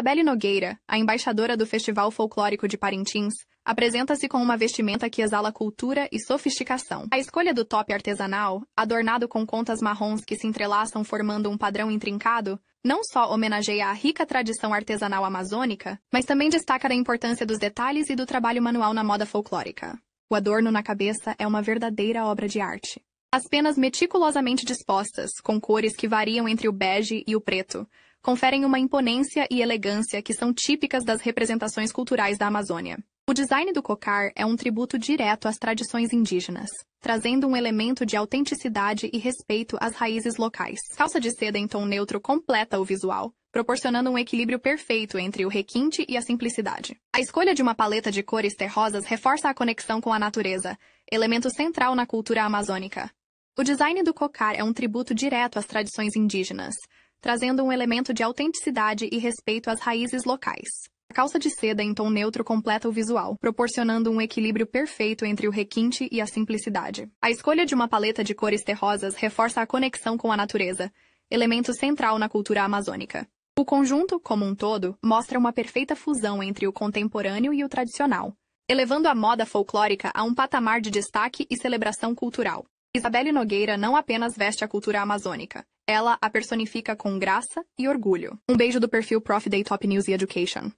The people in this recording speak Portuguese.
Isabelle Nogueira, a embaixadora do Festival Folclórico de Parintins, apresenta-se com uma vestimenta que exala cultura e sofisticação. A escolha do top artesanal, adornado com contas marrons que se entrelaçam formando um padrão intrincado, não só homenageia a rica tradição artesanal amazônica, mas também destaca a importância dos detalhes e do trabalho manual na moda folclórica. O adorno na cabeça é uma verdadeira obra de arte. As penas meticulosamente dispostas, com cores que variam entre o bege e o preto, conferem uma imponência e elegância que são típicas das representações culturais da Amazônia. O design do cocar é um tributo direto às tradições indígenas, trazendo um elemento de autenticidade e respeito às raízes locais. Calça de seda em tom neutro completa o visual, proporcionando um equilíbrio perfeito entre o requinte e a simplicidade. A escolha de uma paleta de cores terrosas reforça a conexão com a natureza, elemento central na cultura amazônica. O design do cocar é um tributo direto às tradições indígenas, trazendo um elemento de autenticidade e respeito às raízes locais. A calça de seda em tom neutro completa o visual, proporcionando um equilíbrio perfeito entre o requinte e a simplicidade. A escolha de uma paleta de cores terrosas reforça a conexão com a natureza, elemento central na cultura amazônica. O conjunto, como um todo, mostra uma perfeita fusão entre o contemporâneo e o tradicional, elevando a moda folclórica a um patamar de destaque e celebração cultural. Isabelle Nogueira não apenas veste a cultura amazônica, ela a personifica com graça e orgulho. Um beijo do perfil Prof Day Top News e Education.